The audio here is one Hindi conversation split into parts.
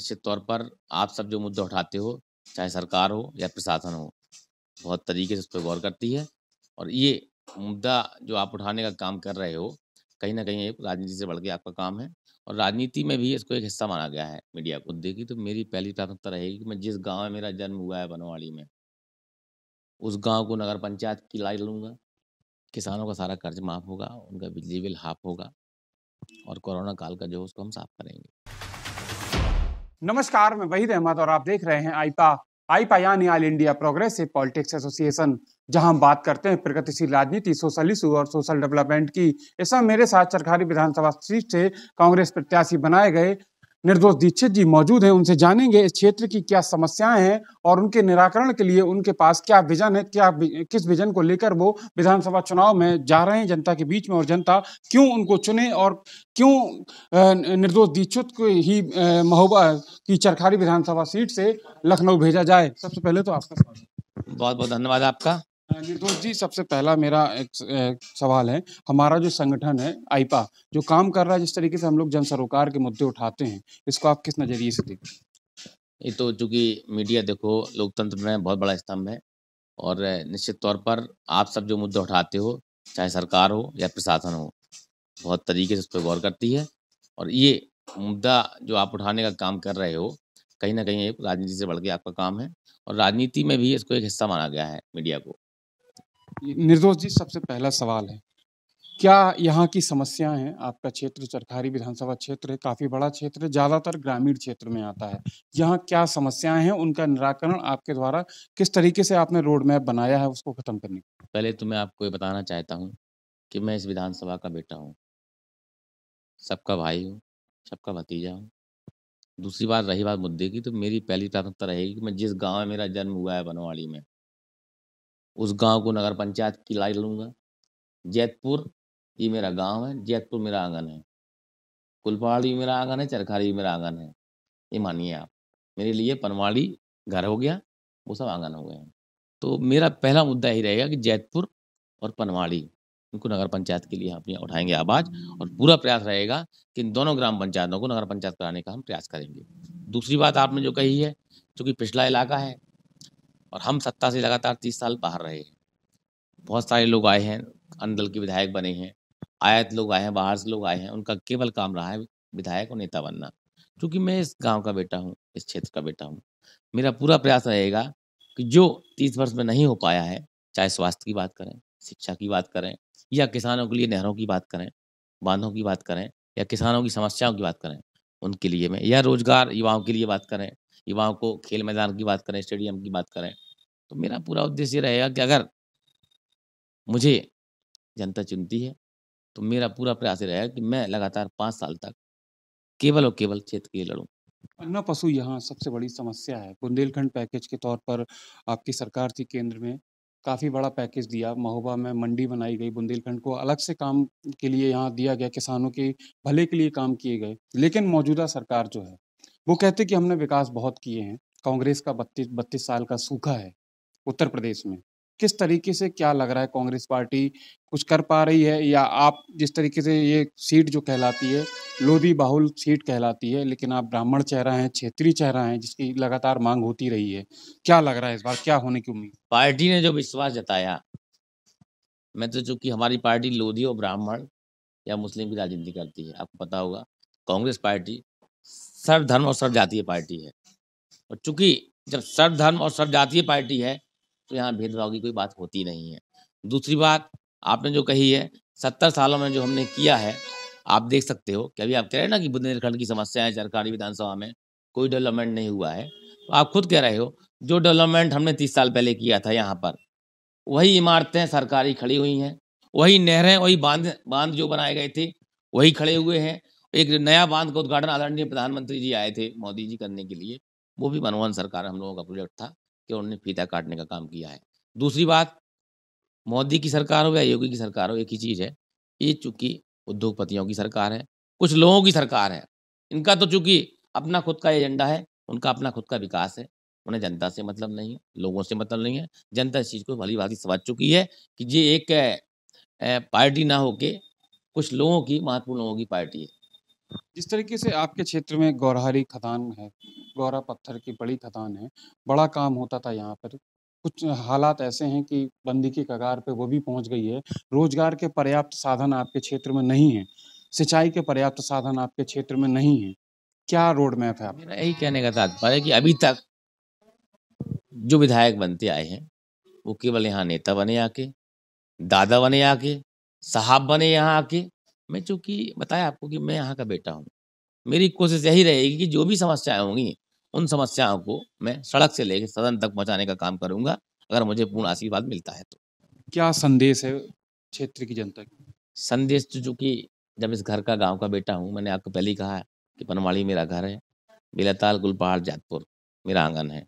निश्चित तौर पर आप सब जो मुद्दे उठाते हो चाहे सरकार हो या प्रशासन हो बहुत तरीके से उस पर गौर करती है और ये मुद्दा जो आप उठाने का काम कर रहे हो कहीं ना कहीं एक राजनीति से बढ़ के आपका काम है और राजनीति में भी इसको एक हिस्सा माना गया है मीडिया को देखी तो मेरी पहली प्राथमिकता रहेगी कि मैं जिस गांव में मेरा जन्म हुआ है बनवाड़ी में उस गांव को नगर पंचायत की लाई लूँगा किसानों का सारा कर्ज माफ होगा उनका बिजली बिल हाफ होगा और कोरोना काल का जो उसको हम साफ करेंगे नमस्कार मैं वहीद अहमद और आप देख रहे हैं आईपा आईपा यानी All India Progressive Politics Association जहां हम बात करते हैं प्रगतिशील राजनीति सोशल इशू और सोशल डेवलपमेंट की इस मेरे साथ सरकारी विधानसभा सीट से कांग्रेस प्रत्याशी बनाए गए निर्दोष दीक्षित जी मौजूद हैं उनसे जानेंगे इस क्षेत्र की क्या समस्याएं हैं और उनके निराकरण के लिए उनके पास क्या विजन है क्या किस विजन को लेकर वो विधानसभा चुनाव में जा रहे हैं जनता के बीच में और जनता क्यों उनको चुने और क्यों निर्दोष दीक्षित को ही महोबा कि चरखारी विधानसभा सीट से लखनऊ भेजा जाए सबसे पहले तो आपका स्वागत बहुत बहुत धन्यवाद आपका निर्दोष जी सबसे पहला मेरा एक, सवाल है हमारा जो संगठन है आईपा जो काम कर रहा है जिस तरीके से हम लोग जन सरोकार के मुद्दे उठाते हैं इसको आप किस नज़रिए से देखते हैं ये तो चूँकि मीडिया देखो लोकतंत्र में बहुत बड़ा स्तंभ है और निश्चित तौर पर आप सब जो मुद्दे उठाते हो चाहे सरकार हो या प्रशासन हो बहुत तरीके से उस पर गौर करती है और ये मुद्दा जो आप उठाने का काम कर रहे हो कहीं ना कहीं राजनीति से बढ़ के आपका काम है और राजनीति में भी इसको एक हिस्सा माना गया है मीडिया को निर्दोष जी सबसे पहला सवाल है क्या यहाँ की समस्याएं हैं आपका क्षेत्र चरखारी विधानसभा क्षेत्र है काफ़ी बड़ा क्षेत्र है ज़्यादातर ग्रामीण क्षेत्र में आता है यहाँ क्या समस्याएं हैं उनका निराकरण आपके द्वारा किस तरीके से आपने रोड मैप बनाया है उसको ख़त्म करने पहले तो मैं आपको ये बताना चाहता हूँ कि मैं इस विधानसभा का बेटा हूँ सबका भाई हूँ सबका भतीजा हूँ दूसरी बात रही बात मुद्दे की तो मेरी पहली प्राथमिकता रहेगी कि मैं जिस गांव में मेरा जन्म हुआ है बनवाड़ी में उस गांव को नगर पंचायत की लाइन लूँगा जैतपुर ये मेरा गांव है जैतपुर मेरा आंगन है कुलपहाड़ी मेरा आंगन है चरखारी भी मेरा आंगन है ये मानिए आप मेरे लिए पनवाड़ी घर हो गया वो सब आंगन हो गए हैं तो मेरा पहला मुद्दा ही रहेगा कि जैतपुर और पनवाड़ी उनको नगर पंचायत के लिए हम अपनी उठाएंगे आवाज और पूरा प्रयास रहेगा कि इन दोनों ग्राम पंचायतों को नगर पंचायत कराने का हम प्रयास करेंगे दूसरी बात आपने जो कही है चूंकि पिछला इलाका है और हम सत्ता से लगातार तीस साल बाहर रहे हैं बहुत सारे लोग आए हैं दल के विधायक बने हैं आयत लोग आए हैं बाहर से लोग आए हैं उनका केवल काम रहा है विधायक और नेता बनना क्योंकि मैं इस गांव का बेटा हूँ इस क्षेत्र का बेटा हूँ मेरा पूरा प्रयास रहेगा कि जो तीस वर्ष में नहीं हो पाया है चाहे स्वास्थ्य की बात करें शिक्षा की बात करें या किसानों के लिए नहरों की बात करें बांधों की बात करें या किसानों की समस्याओं की बात करें उनके लिए में या रोजगार युवाओं के लिए बात करें युवाओं को खेल मैदान की बात करें स्टेडियम की बात करें तो मेरा पूरा उद्देश्य रहेगा कि अगर मुझे जनता चुनती है तो मेरा पूरा प्रयास रहेगा कि मैं लगातार पाँच साल तक केवल और केवल क्षेत्र के लिए लड़ूँ अन्ना पशु यहाँ सबसे बड़ी समस्या है बुंदेलखंड पैकेज के तौर पर आपकी सरकार थी केंद्र में काफ़ी बड़ा पैकेज दिया महोबा में मंडी बनाई गई बुंदेलखंड को अलग से काम के लिए यहाँ दिया गया किसानों के भले के लिए काम किए गए लेकिन मौजूदा सरकार जो है वो कहते कि हमने विकास बहुत किए हैं कांग्रेस का बत्तीस बत्तीस साल का सूखा है उत्तर प्रदेश में किस तरीके से क्या लग रहा है कांग्रेस पार्टी कुछ कर पा रही है या आप जिस तरीके से ये सीट जो कहलाती है लोधी बाहुल सीट कहलाती है लेकिन आप ब्राह्मण चेहरा हैं क्षेत्रीय चेहरा हैं जिसकी लगातार मांग होती रही है क्या लग रहा है इस बार क्या होने की उम्मीद पार्टी ने जो विश्वास जताया मैं तो चूंकि हमारी पार्टी लोधी और ब्राह्मण या मुस्लिम की राजनीति करती है आपको पता होगा कांग्रेस पार्टी सर्वधर्म और सर्व जातीय पार्टी है और चूंकि जब सर्वधर्म और सर्व जातीय पार्टी है तो यहाँ भेदभाव की कोई बात होती नहीं है दूसरी बात आपने जो कही है सत्तर सालों में जो हमने किया है आप देख सकते हो कि अभी आप कह रहे हैं ना कि बुंदेलखंड की समस्याएं सरकारी विधानसभा में कोई डेवलपमेंट नहीं हुआ है तो आप खुद कह रहे हो जो डेवलपमेंट हमने तीस साल पहले किया था यहाँ पर वही इमारतें सरकारी खड़ी हुई हैं वही नहरें वही बांध बांध जो बनाए गए थे वही खड़े हुए हैं एक नया बांध का उद्घाटन आदरणीय प्रधानमंत्री जी आए थे मोदी जी करने के लिए वो भी मनमोहन सरकार हम लोगों का प्रोजेक्ट था कि उन्होंने फीता काटने का काम किया है दूसरी बात मोदी की सरकार हो या योगी की सरकार हो एक ही चीज़ है ये चूंकि उद्योगपतियों की सरकार है कुछ लोगों की सरकार है इनका तो चूंकि अपना खुद का एजेंडा है उनका अपना खुद का विकास है उन्हें जनता से मतलब नहीं है लोगों से मतलब नहीं है जनता इस चीज़ को भली भांति समझ चुकी है कि ये एक पार्टी ना होके कुछ लोगों की महत्वपूर्ण लोगों की पार्टी है जिस तरीके से आपके क्षेत्र में गौरहारी खदान है गौरा पत्थर की बड़ी खदान है बड़ा काम होता था यहाँ पर कुछ हालात ऐसे हैं कि बंदी के कगार पे वो भी पहुंच गई है रोजगार के पर्याप्त साधन आपके क्षेत्र में नहीं है सिंचाई के पर्याप्त साधन आपके क्षेत्र में नहीं है क्या रोड मैप है आपका यही कहने का तात्पर्य कि अभी तक जो विधायक बनते आए हैं वो केवल यहाँ नेता बने आके दादा बने आके साहब बने यहाँ आके मैं चूंकि बताया आपको कि मैं यहाँ का बेटा हूँ मेरी कोशिश यही रहेगी कि जो भी समस्याएं होंगी उन समस्याओं को मैं सड़क से लेकर सदन तक पहुंचाने का काम करूंगा अगर मुझे पूर्ण आशीर्वाद मिलता है तो क्या संदेश है क्षेत्र की जनता की संदेश तो चूँकि जब इस घर का गांव का बेटा हूँ मैंने आपको पहले ही कहा है कि पनवाड़ी मेरा घर है बेलाताल गुलपहाड़ जातपुर मेरा आंगन है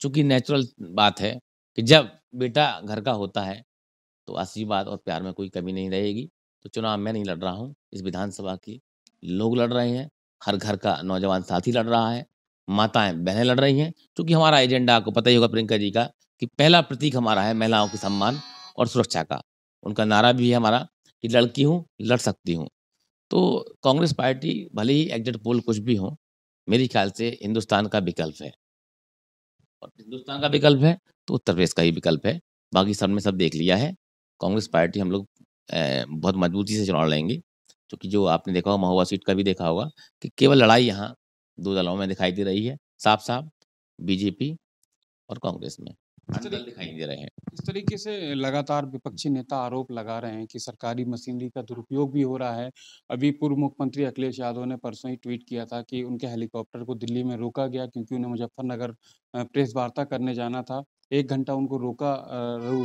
चूँकि नेचुरल बात है कि जब बेटा घर का होता है तो आशीर्वाद और प्यार में कोई कमी नहीं रहेगी तो चुनाव मैं नहीं लड़ रहा हूँ इस विधानसभा की लोग लड़ रहे हैं हर घर का नौजवान साथी लड़ रहा है माताएं बहनें लड़ रही हैं क्योंकि हमारा एजेंडा आपको पता ही होगा प्रियंका जी का कि पहला प्रतीक हमारा है महिलाओं के सम्मान और सुरक्षा का उनका नारा भी है हमारा कि लड़की हूँ लड़ सकती हूँ तो कांग्रेस पार्टी भले ही एग्जिट पोल कुछ भी हो मेरे ख्याल से हिंदुस्तान का विकल्प है और हिंदुस्तान का विकल्प है तो उत्तर प्रदेश का ही विकल्प है बाकी सब ने सब देख लिया है कांग्रेस पार्टी हम लोग बहुत मजबूती से चुनाव लड़ेंगे क्योंकि जो आपने देखा होगा महुआ सीट का भी देखा होगा कि केवल लड़ाई यहाँ दो दलों में दिखाई दे रही है साफ साफ बीजेपी और कांग्रेस में दिखाई दे रहे हैं इस तरीके से लगातार विपक्षी नेता आरोप लगा रहे हैं कि सरकारी मशीनरी का दुरुपयोग भी हो रहा है अभी पूर्व मुख्यमंत्री अखिलेश यादव ने परसों ही ट्वीट किया था कि उनके हेलीकॉप्टर को दिल्ली में रोका गया क्योंकि उन्हें मुजफ्फरनगर प्रेस वार्ता करने जाना था एक घंटा उनको रोका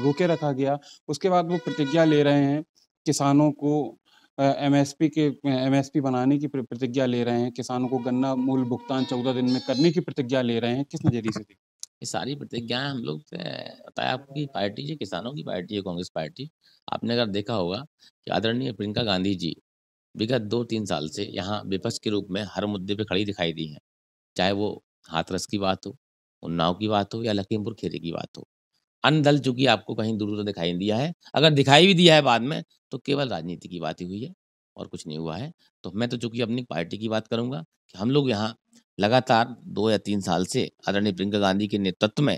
रोके रखा गया उसके बाद वो प्रतिज्ञा ले रहे हैं किसानों को एमएसपी के एमएसपी बनाने की प्रतिज्ञा ले रहे हैं किसानों को गन्ना मूल भुगतान चौदह दिन में करने की प्रतिज्ञा ले रहे हैं किस नजरिए से ये सारी प्रतिज्ञाएं हम लोग बताया आपकी पार्टी है किसानों की पार्टी है कांग्रेस पार्टी आपने अगर देखा होगा कि आदरणीय प्रियंका गांधी जी विगत दो तीन साल से यहाँ विपक्ष के रूप में हर मुद्दे पर खड़ी दिखाई दी हैं चाहे वो हाथरस की बात हो उन्नाव की बात हो या लखीमपुर खेरे की बात हो दल चूंकि आपको कहीं दूर दूर दिखाई दिया है अगर दिखाई भी दिया है बाद में तो केवल राजनीति की बात ही हुई है और कुछ नहीं हुआ है तो मैं तो चूंकि अपनी पार्टी की बात करूंगा कि हम लोग यहाँ लगातार दो या तीन साल से आदरणीय प्रियंका गांधी के नेतृत्व में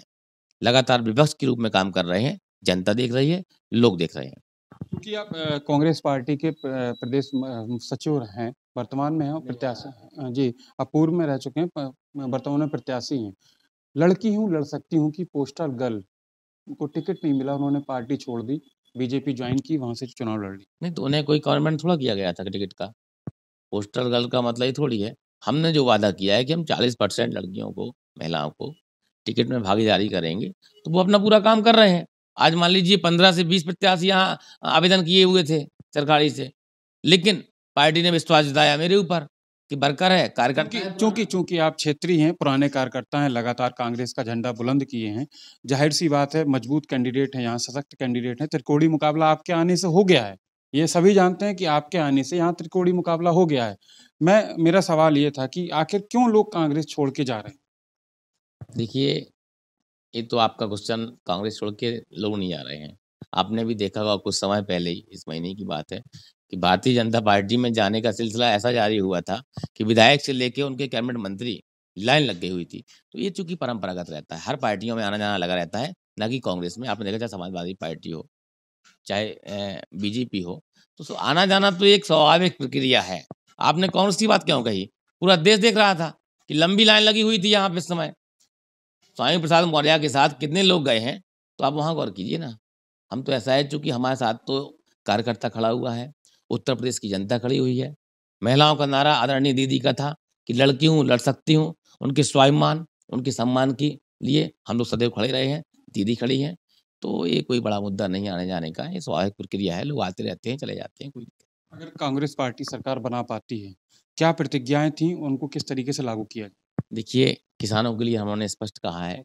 लगातार विपक्ष के रूप में काम कर रहे हैं जनता देख रही है लोग देख रहे हैं क्योंकि आप कांग्रेस पार्टी के प्रदेश सचिव हैं वर्तमान में हैं प्रत्याशी जी आप पूर्व में रह चुके हैं वर्तमान में प्रत्याशी हैं लड़की हूँ लड़ सकती हूँ कि पोस्टर गर्ल उनको टिकट नहीं मिला उन्होंने पार्टी छोड़ दी बीजेपी ज्वाइन की वहाँ से चुनाव लड़ ली नहीं तो उन्हें कोई कॉमेंट थोड़ा किया गया था टिकट का पोस्टर गर्ल का मतलब ही थोड़ी है हमने जो वादा किया है कि हम 40 परसेंट लड़कियों को महिलाओं को टिकट में भागीदारी करेंगे तो वो अपना पूरा काम कर रहे हैं आज मान लीजिए पंद्रह से बीस प्रत्याशी यहाँ आवेदन किए हुए थे सरकारी से लेकिन पार्टी ने विश्वास जताया मेरे ऊपर कि बरकर है कार्यकर्ता चूंकि चूंकि आप क्षेत्रीय हैं पुराने कार्यकर्ता हैं लगातार कांग्रेस का झंडा बुलंद किए हैं जाहिर सी बात है मजबूत कैंडिडेट हैं यहाँ सशक्त कैंडिडेट हैं त्रिकोणी मुकाबला आपके आने से हो गया है ये सभी जानते हैं कि आपके आने से यहाँ त्रिकोणी मुकाबला हो गया है मैं मेरा सवाल ये था कि आखिर क्यों लोग कांग्रेस छोड़ के जा रहे हैं देखिए ये तो आपका क्वेश्चन कांग्रेस छोड़ के लोग नहीं जा रहे हैं आपने भी देखा होगा कुछ समय पहले ही इस महीने की बात है कि भारतीय जनता पार्टी में जाने का सिलसिला ऐसा जारी हुआ था कि विधायक से लेकर उनके कैबिनेट मंत्री लाइन लग गई हुई थी तो ये चूंकि परंपरागत रहता है हर पार्टियों में आना जाना लगा रहता है ना कि कांग्रेस में आपने देखा चाहे समाजवादी पार्टी हो चाहे बीजेपी हो तो सो आना जाना तो एक स्वाभाविक प्रक्रिया है आपने कांग्रेस की बात क्यों कही पूरा देश देख रहा था कि लंबी लाइन लगी हुई थी यहाँ पे इस समय स्वामी प्रसाद मौर्य के साथ कितने लोग गए हैं तो आप वहाँ गौर कीजिए ना हम तो ऐसा है चूंकि हमारे साथ तो कार्यकर्ता खड़ा हुआ है उत्तर प्रदेश की जनता खड़ी हुई है महिलाओं का नारा आदरणीय दीदी का था कि लड़की हूँ लड़ सकती हूँ उनके स्वाभिमान उनके सम्मान के लिए हम लोग सदैव खड़े रहे हैं दीदी खड़ी हैं तो ये कोई बड़ा मुद्दा नहीं आने जाने का ये स्वाभाविक प्रक्रिया है लोग आते रहते हैं चले जाते हैं कोई अगर कांग्रेस पार्टी सरकार बना पाती है क्या प्रतिज्ञाएं थी उनको किस तरीके से लागू किया देखिए किसानों के लिए हमने स्पष्ट कहा है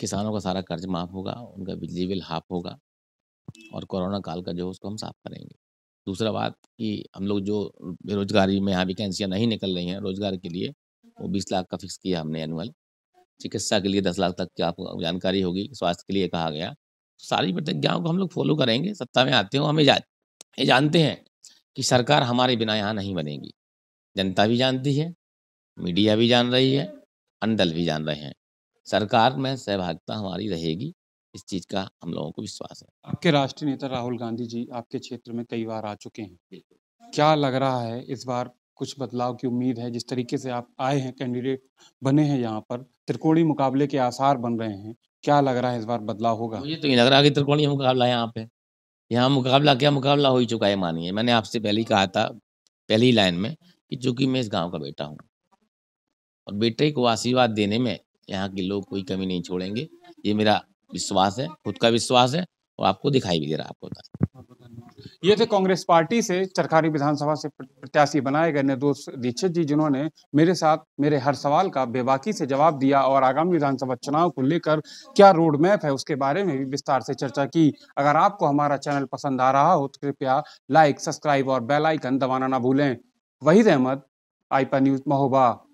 किसानों का सारा कर्ज माफ होगा उनका बिजली बिल हाफ होगा और कोरोना काल का जो उसको हम साफ करेंगे दूसरा बात कि हम लोग जो बेरोजगारी में यहाँ वैकेंसियाँ नहीं निकल रही हैं रोजगार के लिए वो हाँ। बीस लाख का फिक्स किया हमने एनुअल चिकित्सा के लिए दस लाख तक की आपको जानकारी होगी स्वास्थ्य के लिए कहा गया तो सारी प्रतिज्ञाओं को हम लोग फॉलो करेंगे सत्ता में आते हो हमें जा, ये जानते हैं कि सरकार हमारे बिना यहाँ नहीं बनेगी जनता भी जानती है मीडिया भी जान रही है अंदल भी जान रहे हैं सरकार में सहभागिता हमारी रहेगी इस चीज़ का हम लोगों को विश्वास है आपके राष्ट्रीय नेता राहुल गांधी जी आपके क्षेत्र में कई बार आ चुके हैं क्या लग रहा है इस बार कुछ बदलाव की उम्मीद है जिस तरीके से आप आए हैं कैंडिडेट बने हैं यहाँ पर त्रिकोणी मुकाबले के आसार बन रहे हैं क्या लग रहा है इस बार बदलाव होगा मुझे तो ये लग रहा है कि त्रिकोणीय मुकाबला है यहाँ पे यहाँ मुकाबला क्या मुकाबला हो ही चुका है मानिए मैंने आपसे पहले ही कहा था पहली लाइन में कि चूंकि मैं इस गाँव का बेटा हूँ और बेटे को आशीर्वाद देने में यहाँ के लोग कोई कमी नहीं छोड़ेंगे ये मेरा विश्वास है खुद का विश्वास है और आपको दिखाई भी दे रहा है आपको ये थे कांग्रेस पार्टी से चरखारी विधानसभा से प्रत्याशी बनाए गए निर्दोष दीक्षित जी जिन्होंने मेरे साथ मेरे हर सवाल का बेबाकी से जवाब दिया और आगामी विधानसभा चुनाव को लेकर क्या रोड मैप है उसके बारे में भी विस्तार से चर्चा की अगर आपको हमारा चैनल पसंद आ रहा हो तो कृपया लाइक सब्सक्राइब और बेलाइकन दबाना ना भूलें वहीद अहमद आईपा न्यूज महोबा